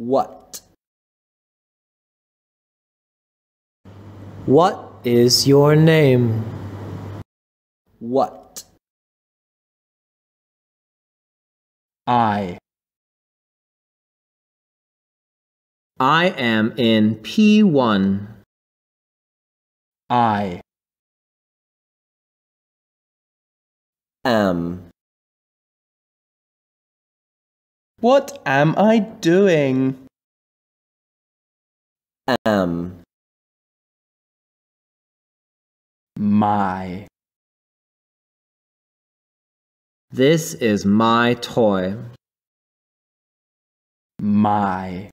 what? What is your name? What? I. I am in P1. I am. What am I doing? Am. My. This is my toy. My.